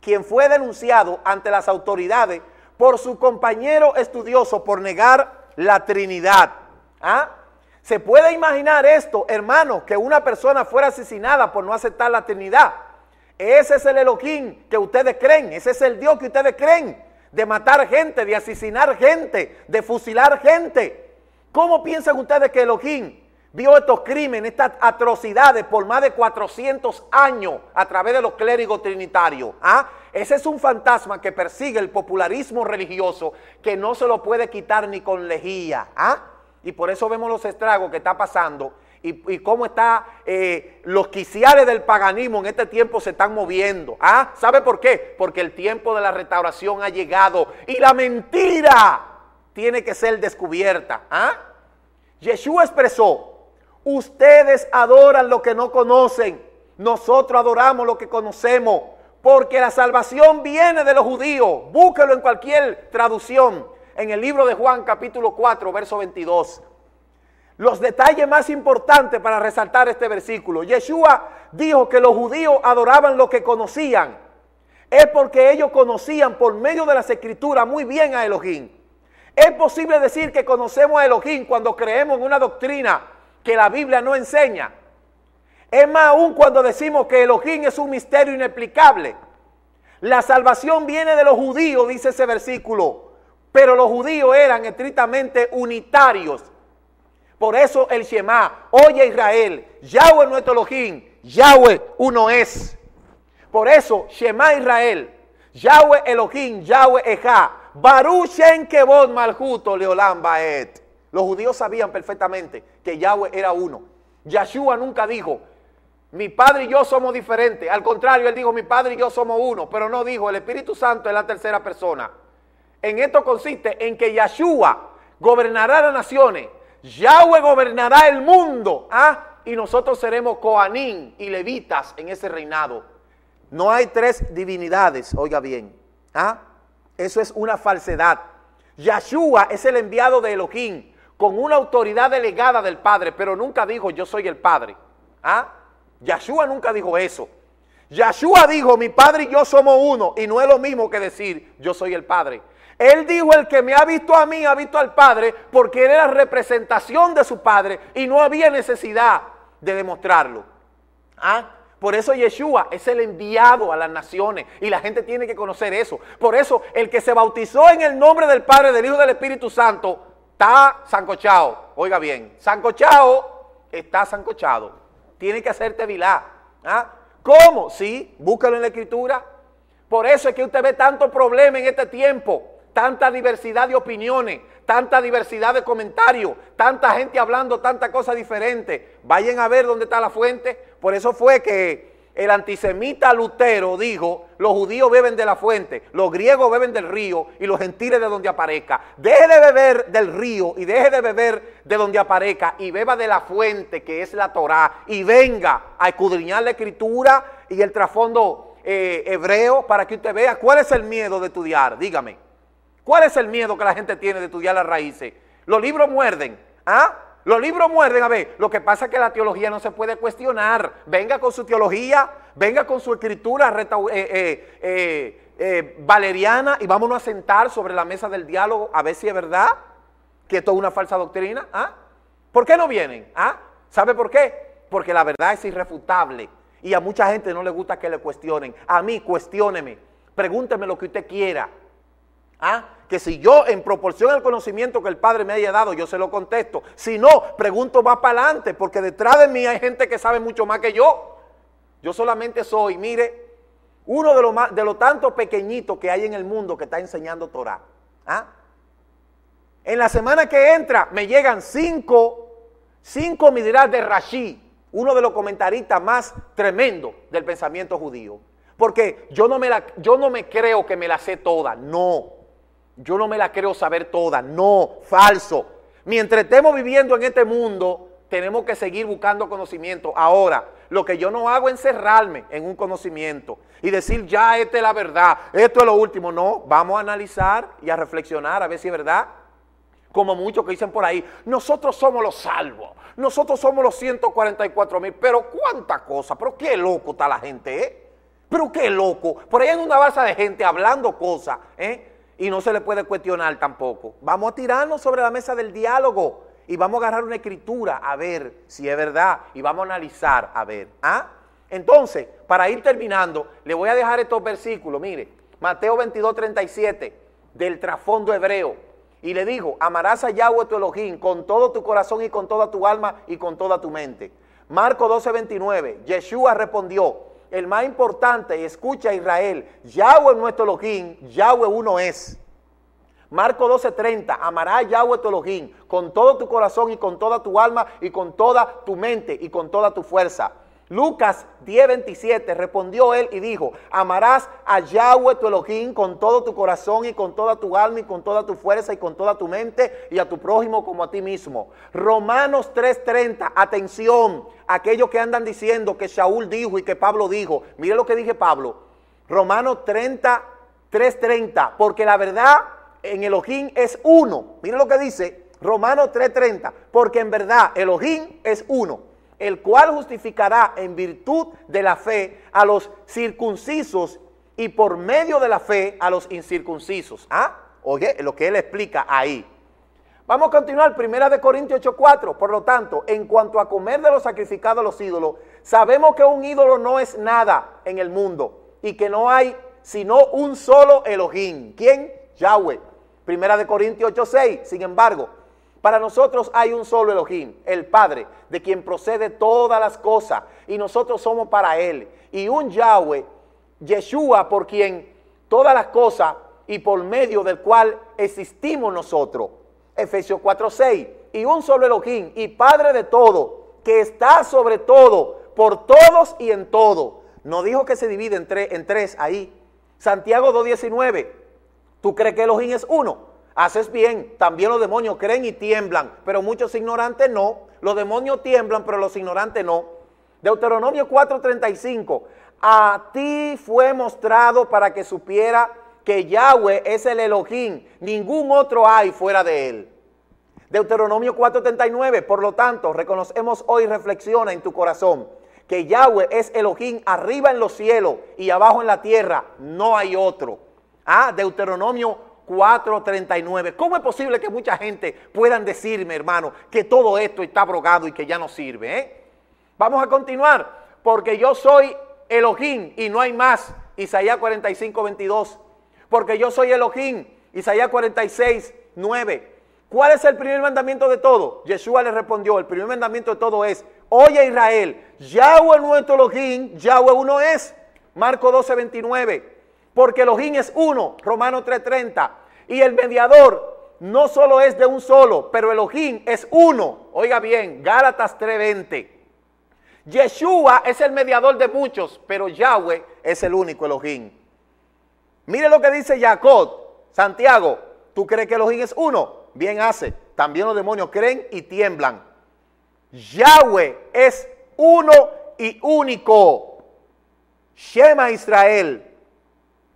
quien fue denunciado ante las autoridades por su compañero estudioso por negar la Trinidad. ¿Ah? ¿Se puede imaginar esto, hermano, que una persona fuera asesinada por no aceptar la Trinidad? Ese es el Eloquín que ustedes creen, ese es el Dios que ustedes creen de matar gente, de asesinar gente, de fusilar gente. ¿Cómo piensan ustedes que Elohim vio estos crímenes, estas atrocidades por más de 400 años a través de los clérigos trinitarios? ¿Ah? Ese es un fantasma que persigue el popularismo religioso que no se lo puede quitar ni con lejía. ¿Ah? Y por eso vemos los estragos que está pasando y, cómo están eh, los quiciales del paganismo en este tiempo se están moviendo. ¿Ah? ¿Sabe por qué? Porque el tiempo de la restauración ha llegado y la mentira tiene que ser descubierta. ¿Ah? Yeshua expresó, ustedes adoran lo que no conocen, nosotros adoramos lo que conocemos, porque la salvación viene de los judíos. Búsquelo en cualquier traducción, en el libro de Juan capítulo 4, verso 22 los detalles más importantes para resaltar este versículo. Yeshua dijo que los judíos adoraban lo que conocían. Es porque ellos conocían por medio de las escrituras muy bien a Elohim. Es posible decir que conocemos a Elohim cuando creemos en una doctrina que la Biblia no enseña. Es más aún cuando decimos que Elohim es un misterio inexplicable. La salvación viene de los judíos, dice ese versículo. Pero los judíos eran estrictamente unitarios por eso el Shemá, oye Israel, Yahweh nuestro Elohim, Yahweh uno es. Por eso Shemá Israel, Yahweh Elohim, Yahweh Eja, Baruch en Kevod Malhuto Leolam Baet. Los judíos sabían perfectamente que Yahweh era uno. Yahshua nunca dijo, mi padre y yo somos diferentes. Al contrario, él dijo, mi padre y yo somos uno. Pero no dijo, el Espíritu Santo es la tercera persona. En esto consiste en que Yahshua gobernará las naciones Yahweh gobernará el mundo, ¿ah? y nosotros seremos Coanín y levitas en ese reinado. No hay tres divinidades, oiga bien. ¿ah? Eso es una falsedad. Yahshua es el enviado de Elohim con una autoridad delegada del Padre, pero nunca dijo yo soy el Padre. ¿ah? Yahshua nunca dijo eso. Yahshua dijo, mi Padre y yo somos uno, y no es lo mismo que decir, yo soy el Padre. Él dijo, el que me ha visto a mí, ha visto al Padre, porque él era representación de su Padre y no había necesidad de demostrarlo. ¿Ah? Por eso Yeshua es el enviado a las naciones y la gente tiene que conocer eso. Por eso el que se bautizó en el nombre del Padre, del Hijo y del Espíritu Santo, está sancochado. Oiga bien, sancochado está sancochado. Tiene que hacerte vilá. ¿Ah? ¿Cómo? Sí, búscalo en la escritura. Por eso es que usted ve tanto problema en este tiempo tanta diversidad de opiniones, tanta diversidad de comentarios, tanta gente hablando tanta cosa diferente. Vayan a ver dónde está la fuente. Por eso fue que el antisemita Lutero dijo, los judíos beben de la fuente, los griegos beben del río y los gentiles de donde aparezca. Deje de beber del río y deje de beber de donde aparezca y beba de la fuente que es la Torá y venga a escudriñar la escritura y el trasfondo eh, hebreo para que usted vea cuál es el miedo de estudiar. Dígame. ¿Cuál es el miedo que la gente tiene de estudiar las raíces? Los libros muerden. ¿Ah? Los libros muerden, a ver, lo que pasa es que la teología no se puede cuestionar. Venga con su teología, venga con su escritura eh, eh, eh, valeriana y vámonos a sentar sobre la mesa del diálogo a ver si es verdad que esto es una falsa doctrina. ¿Ah? ¿Por qué no vienen? ¿Ah? ¿Sabe por qué? Porque la verdad es irrefutable y a mucha gente no le gusta que le cuestionen. A mí, cuestióneme, pregúnteme lo que usted quiera. Ah, que si yo, en proporción al conocimiento que el Padre me haya dado, yo se lo contesto. Si no, pregunto más para adelante, porque detrás de mí hay gente que sabe mucho más que yo. Yo solamente soy, mire, uno de los de lo tantos pequeñitos que hay en el mundo que está enseñando Torah. ¿Ah? En la semana que entra me llegan cinco, cinco miradas de Rashi, uno de los comentaristas más tremendo del pensamiento judío. Porque yo no, me la, yo no me creo que me la sé toda, no. Yo no me la creo saber toda, no, falso. Mientras estemos viviendo en este mundo, tenemos que seguir buscando conocimiento. Ahora, lo que yo no hago es encerrarme en un conocimiento y decir, ya, esta es la verdad, esto es lo último. No, vamos a analizar y a reflexionar a ver si es verdad. Como muchos que dicen por ahí, nosotros somos los salvos, nosotros somos los 144 mil, pero cuánta cosa, pero qué loco está la gente, ¿eh? Pero qué loco, por ahí hay una base de gente hablando cosas, ¿eh? y no se le puede cuestionar tampoco. Vamos a tirarnos sobre la mesa del diálogo y vamos a agarrar una escritura a ver si es verdad y vamos a analizar a ver. ¿ah? Entonces, para ir terminando, le voy a dejar estos versículos. Mire, Mateo 22, 37, del trasfondo hebreo. Y le dijo, amarás a Yahweh tu Elohim con todo tu corazón y con toda tu alma y con toda tu mente. Marco 12, 29, Yeshua respondió, el más importante, y escucha Israel, Yahweh nuestro Elohim, Yahweh uno es. Marco 12:30, amará a Yahweh tu Elohim con todo tu corazón y con toda tu alma y con toda tu mente y con toda tu fuerza. Lucas 10:27 respondió él y dijo, amarás a Yahweh tu Elohim con todo tu corazón y con toda tu alma y con toda tu fuerza y con toda tu mente y a tu prójimo como a ti mismo. Romanos 3:30, atención, aquellos que andan diciendo que Saúl dijo y que Pablo dijo, mire lo que dije Pablo, Romanos 30, 3:30, porque la verdad en Elohim es uno. Mire lo que dice Romanos 3:30, porque en verdad Elohim es uno el cual justificará en virtud de la fe a los circuncisos y por medio de la fe a los incircuncisos. ¿Ah? Oye, lo que él explica ahí. Vamos a continuar, Primera de Corintios 8:4. Por lo tanto, en cuanto a comer de los sacrificados a los ídolos, sabemos que un ídolo no es nada en el mundo y que no hay sino un solo Elohim. ¿Quién? Yahweh. Primera de Corintios 8:6. Sin embargo, para nosotros hay un solo Elohim, el Padre, de quien procede todas las cosas, y nosotros somos para Él. Y un Yahweh, Yeshua, por quien todas las cosas y por medio del cual existimos nosotros. Efesios 4:6. Y un solo Elohim y Padre de todo, que está sobre todo, por todos y en todo. No dijo que se divide en, en tres ahí. Santiago 2:19. ¿Tú crees que Elohim es uno? Haces bien, también los demonios creen y tiemblan, pero muchos ignorantes no. Los demonios tiemblan, pero los ignorantes no. Deuteronomio 4:35, a ti fue mostrado para que supiera que Yahweh es el Elohim, ningún otro hay fuera de él. Deuteronomio 4:39, por lo tanto, reconocemos hoy, reflexiona en tu corazón, que Yahweh es Elohim arriba en los cielos y abajo en la tierra, no hay otro. Ah, Deuteronomio 4:39. ¿Cómo es posible que mucha gente puedan decirme, hermano, que todo esto está abrogado y que ya no sirve? Eh? Vamos a continuar, porque yo soy Elohim y no hay más. Isaías 45, 22. Porque yo soy Elohim. Isaías 46, 9. ¿Cuál es el primer mandamiento de todo? Yeshua le respondió, el primer mandamiento de todo es, oye Israel, Yahweh nuestro Elohim, Yahweh uno es. Marco 12, 29 porque Elohim es uno, Romano 3:30. Y el mediador no solo es de un solo, pero Elohim es uno. Oiga bien, Gálatas 3:20. Yeshua es el mediador de muchos, pero Yahweh es el único Elohim. Mire lo que dice Jacob, Santiago, ¿tú crees que Elohim es uno? Bien hace, también los demonios creen y tiemblan. Yahweh es uno y único. Shema Israel,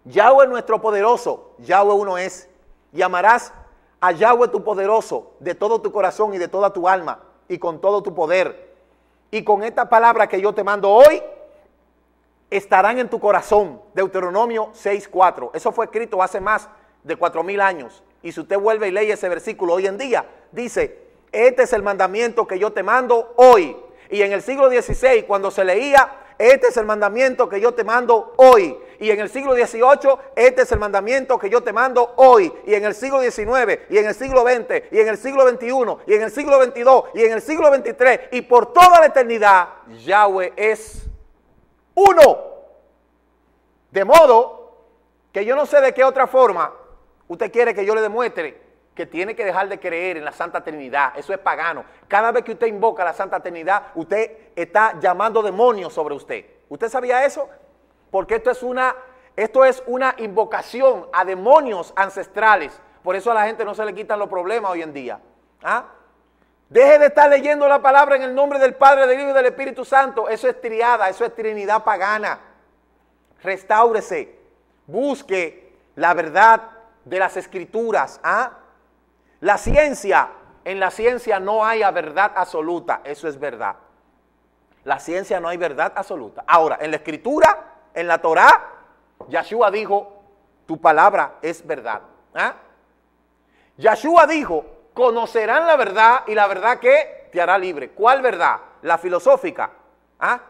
Yahweh nuestro poderoso, Yahweh uno es. Y amarás a Yahweh tu poderoso de todo tu corazón y de toda tu alma y con todo tu poder. Y con esta palabra que yo te mando hoy, estarán en tu corazón. Deuteronomio 6.4. Eso fue escrito hace más de cuatro mil años. Y si usted vuelve y lee ese versículo hoy en día, dice, este es el mandamiento que yo te mando hoy. Y en el siglo XVI, cuando se leía, este es el mandamiento que yo te mando hoy y en el siglo XVIII, este es el mandamiento que yo te mando hoy, y en el siglo XIX, y en el siglo XX, y en el siglo XXI, y en el siglo XXII, y en el siglo XXIII, y por toda la eternidad, Yahweh es uno. De modo que yo no sé de qué otra forma usted quiere que yo le demuestre que tiene que dejar de creer en la Santa Trinidad. Eso es pagano. Cada vez que usted invoca la Santa Trinidad, usted está llamando demonios sobre usted. ¿Usted sabía eso? Porque esto es una, esto es una invocación a demonios ancestrales. Por eso a la gente no se le quitan los problemas hoy en día. ¿Ah? Deje de estar leyendo la palabra en el nombre del Padre, del Hijo y del Espíritu Santo. Eso es triada, eso es trinidad pagana. Restáurese. Busque la verdad de las escrituras. ¿ah? La ciencia, en la ciencia no hay verdad absoluta, eso es verdad. La ciencia no hay verdad absoluta. Ahora, en la escritura en la Torá, Yeshua dijo, tu palabra es verdad. ¿Ah? dijo, conocerán la verdad y la verdad que te hará libre. ¿Cuál verdad? La filosófica. ¿Ah?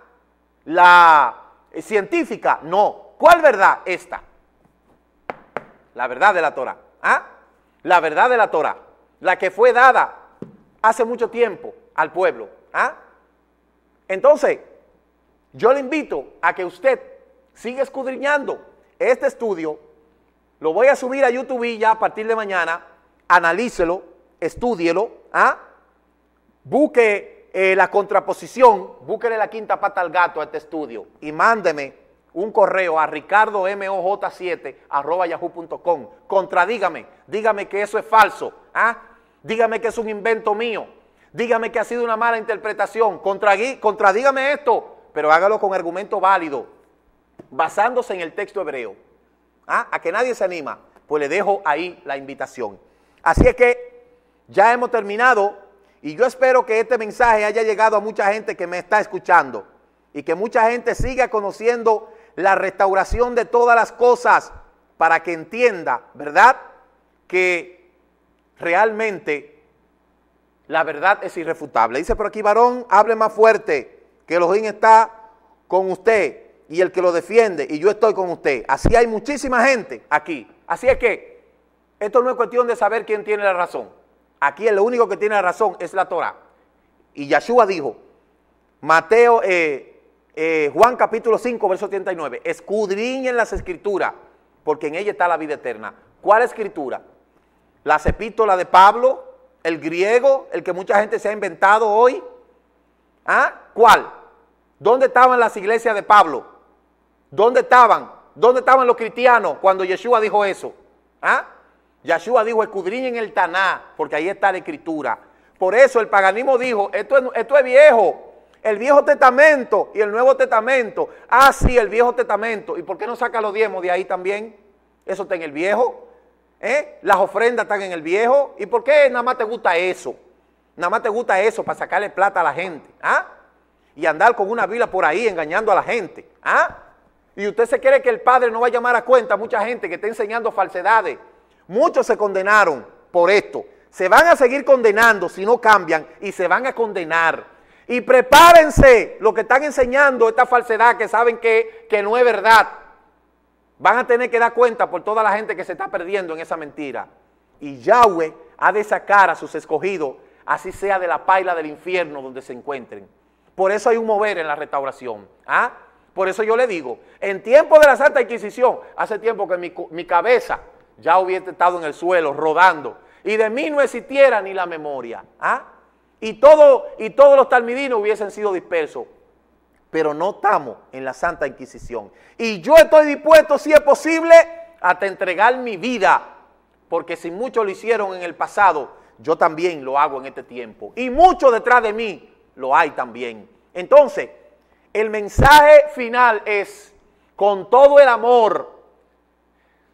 La eh, científica, no. ¿Cuál verdad? Esta. La verdad de la Torah. La verdad de la Torah. La que fue dada hace mucho tiempo al pueblo. ¿Ah? Entonces, yo le invito a que usted Sigue escudriñando. Este estudio lo voy a subir a YouTube ya a partir de mañana. Analícelo, estúdielo, ¿ah? busque eh, la contraposición, búsquele la quinta pata al gato a este estudio y mándeme un correo a ricardomoj7 Contradígame, dígame que eso es falso, ¿ah? dígame que es un invento mío, dígame que ha sido una mala interpretación, contradígame esto, pero hágalo con argumento válido, basándose en el texto hebreo. ¿Ah? A que nadie se anima, pues le dejo ahí la invitación. Así es que ya hemos terminado y yo espero que este mensaje haya llegado a mucha gente que me está escuchando y que mucha gente siga conociendo la restauración de todas las cosas para que entienda, ¿verdad? Que realmente la verdad es irrefutable. Dice por aquí, varón, hable más fuerte, que el está con usted y el que lo defiende, y yo estoy con usted. Así hay muchísima gente aquí. Así es que esto no es cuestión de saber quién tiene la razón. Aquí el único que tiene la razón es la Torah. Y Yeshua dijo, Mateo, eh, eh, Juan capítulo 5, verso 39, escudriñen las escrituras, porque en ella está la vida eterna. ¿Cuál escritura? Las epístolas de Pablo, el griego, el que mucha gente se ha inventado hoy. ¿Ah? ¿Cuál? ¿Dónde estaban las iglesias de Pablo? ¿Dónde estaban? ¿Dónde estaban los cristianos cuando Yeshua dijo eso? ¿Ah? Yeshua dijo, escudriñen el Taná, porque ahí está la escritura. Por eso el paganismo dijo, esto es, esto es viejo, el Viejo Testamento y el Nuevo Testamento. Ah, sí, el Viejo Testamento. ¿Y por qué no saca los diezmos de ahí también? Eso está en el Viejo. ¿eh? Las ofrendas están en el Viejo. ¿Y por qué nada más te gusta eso? Nada más te gusta eso para sacarle plata a la gente. ¿ah? Y andar con una vila por ahí engañando a la gente. ¿ah? Y usted se cree que el Padre no va a llamar a cuenta a mucha gente que está enseñando falsedades. Muchos se condenaron por esto. Se van a seguir condenando si no cambian y se van a condenar. Y prepárense los que están enseñando esta falsedad que saben que, no es verdad. Van a tener que dar cuenta por toda la gente que se está perdiendo en esa mentira. Y Yahweh ha de sacar a sus escogidos, así sea de la paila del infierno donde se encuentren. Por eso hay un mover en la restauración. ¿ah? Por eso yo le digo, en tiempo de la Santa Inquisición, hace tiempo que mi, cabeza ya hubiese estado en el suelo, rodando, y de mí no existiera ni la memoria. ¿ah? Y, todo, y todos los talmidinos hubiesen sido dispersos. Pero no estamos en la Santa Inquisición. Y yo estoy dispuesto, si es posible, a entregar mi vida. Porque si muchos lo hicieron en el pasado, yo también lo hago en este tiempo. Y muchos detrás de mí lo hay también. Entonces, el mensaje final es, con todo el amor,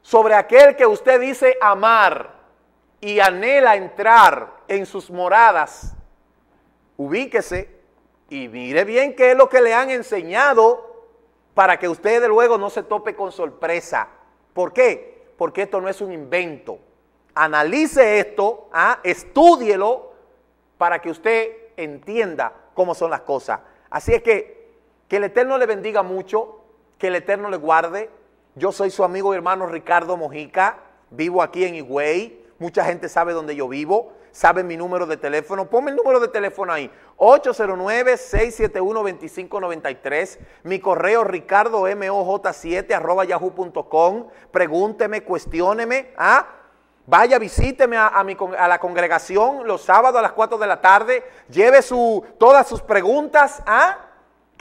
sobre aquel que usted dice amar y anhela entrar en sus moradas, ubíquese y mire bien qué es lo que le han enseñado para que usted de luego no se tope con sorpresa. ¿Por qué? Porque esto no es un invento. Analice esto, ¿ah? estudielo para que usted entienda cómo son las cosas. Así es que que el Eterno le bendiga mucho, que el Eterno le guarde. Yo soy su amigo y hermano Ricardo Mojica, vivo aquí en Higüey, mucha gente sabe dónde yo vivo, sabe mi número de teléfono, ponme el número de teléfono ahí, 809-671-2593, mi correo ricardomoj7 arroba yahoo.com, pregúnteme, cuestióneme, ¿ah? Vaya, visíteme a, la congregación los sábados a las 4 de la tarde, lleve su, todas sus preguntas, ¿ah?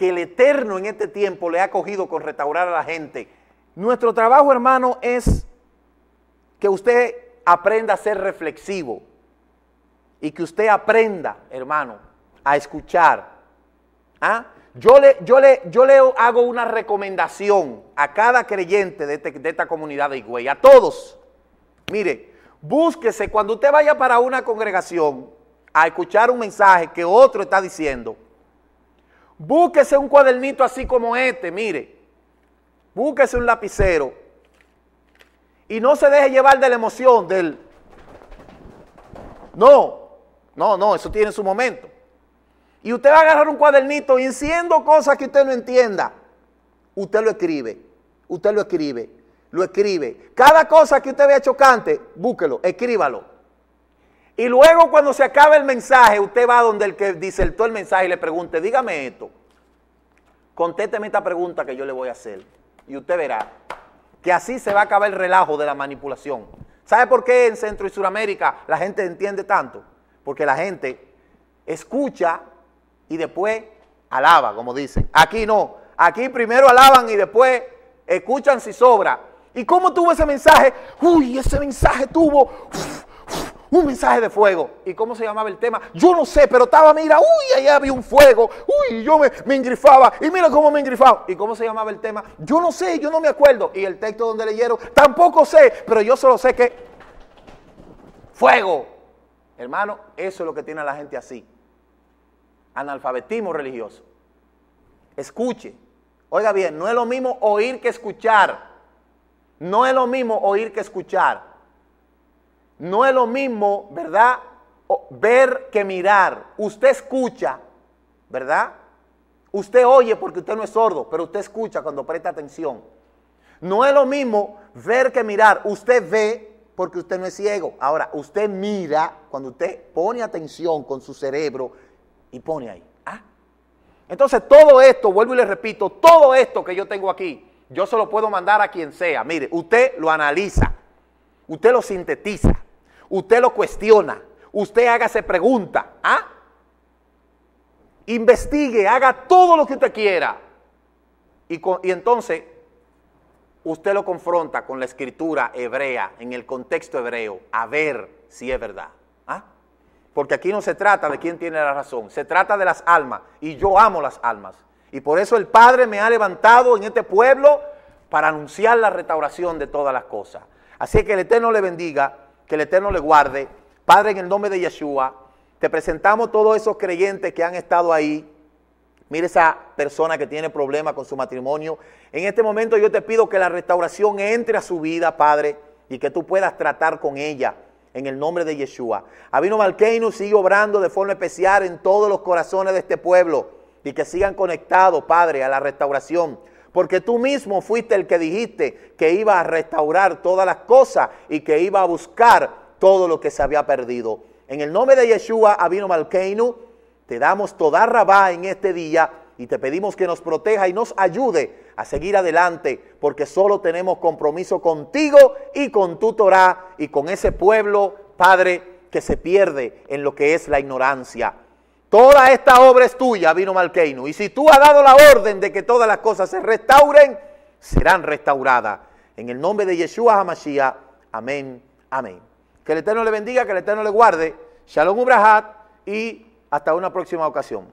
que el Eterno en este tiempo le ha cogido con restaurar a la gente. Nuestro trabajo, hermano, es que usted aprenda a ser reflexivo y que usted aprenda, hermano, a escuchar. ¿Ah? Yo, le, yo, le, yo le hago una recomendación a cada creyente de, este, de esta comunidad de Higüey, a todos. Mire, búsquese cuando usted vaya para una congregación a escuchar un mensaje que otro está diciendo Búsquese un cuadernito así como este, mire. Búsquese un lapicero. Y no se deje llevar de la emoción del... No, no, no, eso tiene su momento. Y usted va a agarrar un cuadernito y enciendo cosas que usted no entienda. Usted lo escribe, usted lo escribe, lo escribe. Cada cosa que usted vea chocante, búsquelo, escríbalo. Y luego cuando se acaba el mensaje, usted va donde el que disertó el mensaje y le pregunte, dígame esto, contésteme esta pregunta que yo le voy a hacer. Y usted verá que así se va a acabar el relajo de la manipulación. ¿Sabe por qué en Centro y Suramérica la gente entiende tanto? Porque la gente escucha y después alaba, como dicen. Aquí no, aquí primero alaban y después escuchan si sobra. ¿Y cómo tuvo ese mensaje? Uy, ese mensaje tuvo un mensaje de fuego. ¿Y cómo se llamaba el tema? Yo no sé, pero estaba, mira, uy, allá había un fuego, uy, yo me, me engrifaba, y mira cómo me ingrifaba. ¿Y cómo se llamaba el tema? Yo no sé, yo no me acuerdo. Y el texto donde leyeron, tampoco sé, pero yo solo sé que fuego. Hermano, eso es lo que tiene la gente así. Analfabetismo religioso. Escuche. Oiga bien, no es lo mismo oír que escuchar. No es lo mismo oír que escuchar. No es lo mismo, ¿verdad? ver que mirar. Usted escucha, ¿verdad? Usted oye porque usted no es sordo, pero usted escucha cuando presta atención. No es lo mismo ver que mirar. Usted ve porque usted no es ciego. Ahora, usted mira cuando usted pone atención con su cerebro y pone ahí. Ah. Entonces, todo esto, vuelvo y le repito, todo esto que yo tengo aquí, yo se lo puedo mandar a quien sea. Mire, usted lo analiza, usted lo sintetiza, Usted lo cuestiona, usted haga hágase pregunta, ¿ah? Investigue, haga todo lo que usted quiera. Y, entonces usted lo confronta con la escritura hebrea, en el contexto hebreo, a ver si es verdad. ¿ah? Porque aquí no se trata de quién tiene la razón, se trata de las almas. Y yo amo las almas. Y por eso el Padre me ha levantado en este pueblo para anunciar la restauración de todas las cosas. Así que el Eterno le bendiga que el Eterno le guarde. Padre, en el nombre de Yeshua, te presentamos todos esos creyentes que han estado ahí. Mira esa persona que tiene problemas con su matrimonio. En este momento yo te pido que la restauración entre a su vida, Padre, y que tú puedas tratar con ella en el nombre de Yeshua. Abino Malkeinu sigue obrando de forma especial en todos los corazones de este pueblo y que sigan conectados, Padre, a la restauración porque tú mismo fuiste el que dijiste que iba a restaurar todas las cosas y que iba a buscar todo lo que se había perdido. En el nombre de Yeshua, Abino Malkeinu, te damos toda rabá en este día y te pedimos que nos proteja y nos ayude a seguir adelante, porque solo tenemos compromiso contigo y con tu Torah y con ese pueblo, Padre, que se pierde en lo que es la ignorancia. Toda esta obra es tuya, vino Malkeino. Y si tú has dado la orden de que todas las cosas se restauren, serán restauradas. En el nombre de Yeshua HaMashiach. Amén. Amén. Que el Eterno le bendiga, que el Eterno le guarde. Shalom Ubrahat y hasta una próxima ocasión.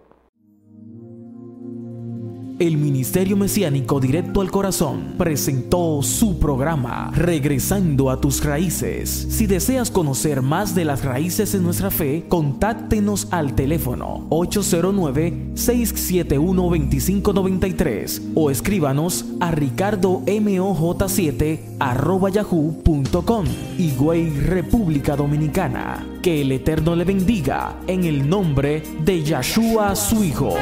El Ministerio Mesiánico Directo al Corazón presentó su programa Regresando a tus raíces. Si deseas conocer más de las raíces en nuestra fe, contáctenos al teléfono 809-671-2593 o escríbanos a ricardomoj7 arroba yahoo.com Higüey República Dominicana. Que el Eterno le bendiga en el nombre de Yahshua su Hijo.